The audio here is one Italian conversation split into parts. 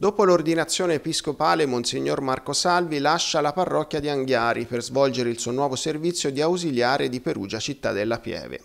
Dopo l'ordinazione episcopale, Monsignor Marco Salvi lascia la parrocchia di Anghiari per svolgere il suo nuovo servizio di ausiliare di Perugia città della Pieve.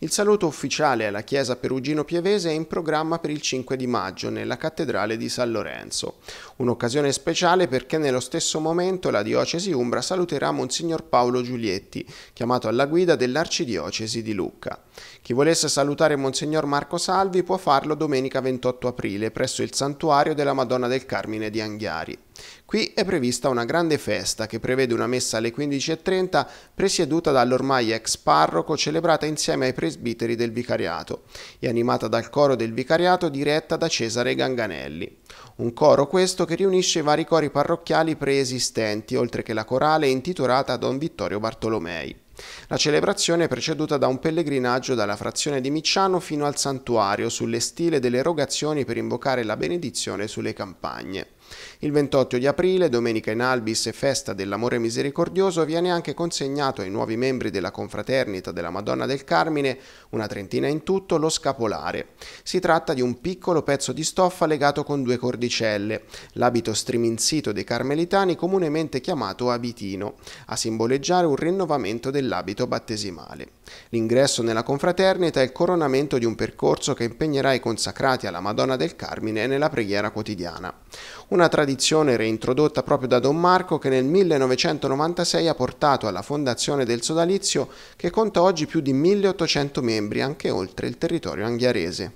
Il saluto ufficiale alla chiesa perugino-pievese è in programma per il 5 di maggio nella cattedrale di San Lorenzo. Un'occasione speciale perché nello stesso momento la diocesi umbra saluterà Monsignor Paolo Giulietti, chiamato alla guida dell'arcidiocesi di Lucca. Chi volesse salutare Monsignor Marco Salvi può farlo domenica 28 aprile presso il santuario della Madonna Madonna del Carmine di Anghiari. Qui è prevista una grande festa che prevede una messa alle 15.30 presieduta dall'ormai ex parroco celebrata insieme ai presbiteri del vicariato e animata dal coro del vicariato diretta da Cesare Ganganelli. Un coro questo che riunisce i vari cori parrocchiali preesistenti oltre che la corale intitolata a Don Vittorio Bartolomei. La celebrazione è preceduta da un pellegrinaggio dalla frazione di Micciano fino al santuario sulle stile delle erogazioni per invocare la benedizione sulle campagne. Il 28 di aprile, domenica in Albis e festa dell'amore misericordioso, viene anche consegnato ai nuovi membri della confraternita della Madonna del Carmine, una trentina in tutto, lo scapolare. Si tratta di un piccolo pezzo di stoffa legato con due cordicelle, l'abito striminzito dei carmelitani comunemente chiamato abitino, a simboleggiare un rinnovamento dell'abito battesimale. L'ingresso nella confraternita è il coronamento di un percorso che impegnerà i consacrati alla Madonna del Carmine nella preghiera quotidiana una tradizione reintrodotta proprio da Don Marco che nel 1996 ha portato alla fondazione del sodalizio che conta oggi più di 1800 membri anche oltre il territorio anghiarese.